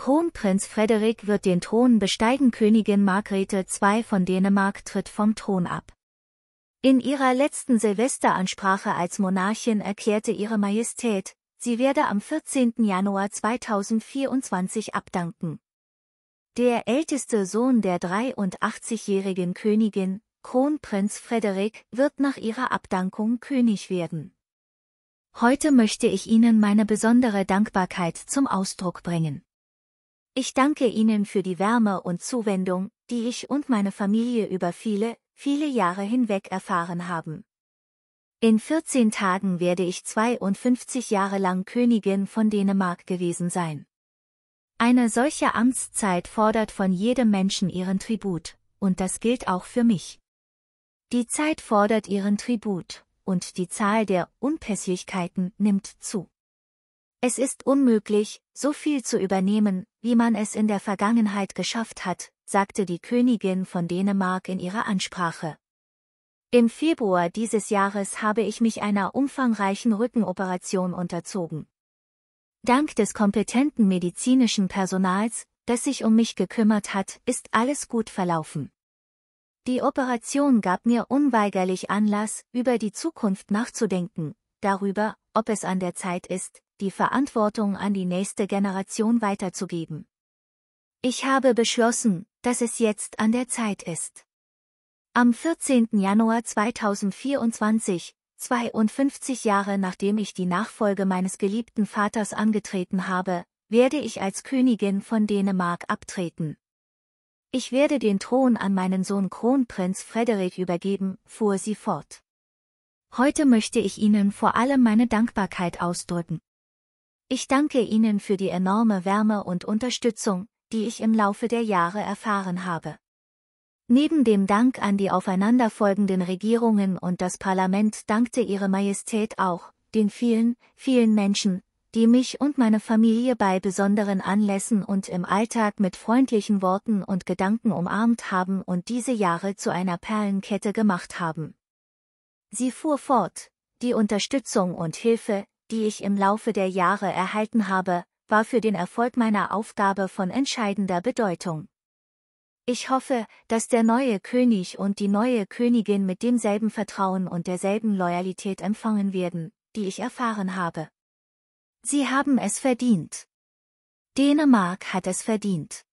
Kronprinz Frederik wird den Thron besteigen, Königin Margrethe II von Dänemark tritt vom Thron ab. In ihrer letzten Silvesteransprache als Monarchin erklärte ihre Majestät, sie werde am 14. Januar 2024 abdanken. Der älteste Sohn der 83-jährigen Königin, Kronprinz Frederik, wird nach ihrer Abdankung König werden. Heute möchte ich Ihnen meine besondere Dankbarkeit zum Ausdruck bringen. Ich danke Ihnen für die Wärme und Zuwendung, die ich und meine Familie über viele, viele Jahre hinweg erfahren haben. In 14 Tagen werde ich 52 Jahre lang Königin von Dänemark gewesen sein. Eine solche Amtszeit fordert von jedem Menschen ihren Tribut, und das gilt auch für mich. Die Zeit fordert ihren Tribut, und die Zahl der Unpässlichkeiten nimmt zu. Es ist unmöglich, so viel zu übernehmen, wie man es in der Vergangenheit geschafft hat, sagte die Königin von Dänemark in ihrer Ansprache. Im Februar dieses Jahres habe ich mich einer umfangreichen Rückenoperation unterzogen. Dank des kompetenten medizinischen Personals, das sich um mich gekümmert hat, ist alles gut verlaufen. Die Operation gab mir unweigerlich Anlass, über die Zukunft nachzudenken, darüber, ob es an der Zeit ist, die Verantwortung an die nächste Generation weiterzugeben. Ich habe beschlossen, dass es jetzt an der Zeit ist. Am 14. Januar 2024, 52 Jahre nachdem ich die Nachfolge meines geliebten Vaters angetreten habe, werde ich als Königin von Dänemark abtreten. Ich werde den Thron an meinen Sohn Kronprinz Frederik übergeben, fuhr sie fort. Heute möchte ich Ihnen vor allem meine Dankbarkeit ausdrücken. Ich danke Ihnen für die enorme Wärme und Unterstützung, die ich im Laufe der Jahre erfahren habe. Neben dem Dank an die aufeinanderfolgenden Regierungen und das Parlament dankte Ihre Majestät auch den vielen, vielen Menschen, die mich und meine Familie bei besonderen Anlässen und im Alltag mit freundlichen Worten und Gedanken umarmt haben und diese Jahre zu einer Perlenkette gemacht haben. Sie fuhr fort, die Unterstützung und Hilfe, die ich im Laufe der Jahre erhalten habe, war für den Erfolg meiner Aufgabe von entscheidender Bedeutung. Ich hoffe, dass der neue König und die neue Königin mit demselben Vertrauen und derselben Loyalität empfangen werden, die ich erfahren habe. Sie haben es verdient. Dänemark hat es verdient.